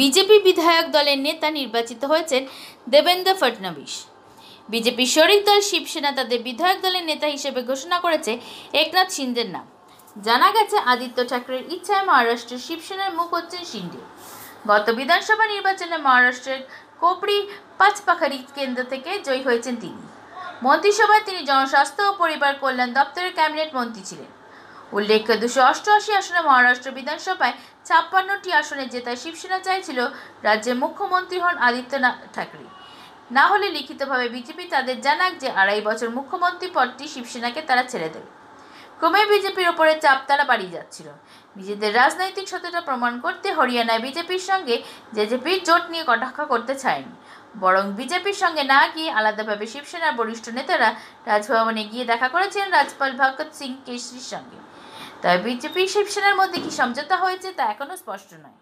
BJP বিধায়ক দলের নেতা নির্বাচিত হয়েছেন দেবেন্দ্র ফডনবিস বিজেপি শরিক দল শিবসেনা তাদের বিধায়ক দলের নেতা হিসেবে ঘোষণা করেছে একনাথ শিন্ডের নাম জানা গেছে আদিত্য ঠাকরের ইচ্ছায় মহারাষ্ট্রের শিবসেনার মুখ হচ্ছেন শিন্ডে গত বিধানসভা নির্বাচনে মহারাষ্ট্রের কোপড়ি পাঁচপাখারি কেন্দ্র থেকে জয়ী হয়েছেন তিনি মন্ত্রিসভায় তিনি জনস্বাস্থ্য ও পরিবার কল্যাণ দপ্তরের ক্যাবিনেট মন্ত্রী ছিলেন উল্লেখ্য দুশো অষ্টআশি আসনে মহারাষ্ট্র বিধানসভায় ছাপ্পান্নটি আসনে জেতায় শিবসেনা চাইছিল রাজ্যে মুখ্যমন্ত্রী হন আদিত্যনাথ ঠাকরে না হলে লিখিতভাবে বিজেপি তাদের জানাক যে আড়াই বছর মুখ্যমন্ত্রী পদটি শিবসেনাকে তারা ছেড়ে দেবে ক্রমে বিজেপির ওপরে চাপ তারা বাড়িয়ে যাচ্ছিল নিজেদের রাজনৈতিক সত্যতা প্রমাণ করতে হরিয়ানায় বিজেপির সঙ্গে জেজেপির জোট নিয়ে কটাক্ষ করতে চায়নি বরং বিজেপির সঙ্গে না গিয়ে আলাদাভাবে শিবসেনার বরিষ্ঠ নেতারা রাজভবনে গিয়ে দেখা করেছেন রাজপাল ভগৎ সিং কেশরির সঙ্গে তবে বিজেপি শিবসেনার মধ্যে কি সমঝোতা হয়েছে তা এখনও স্পষ্ট নয়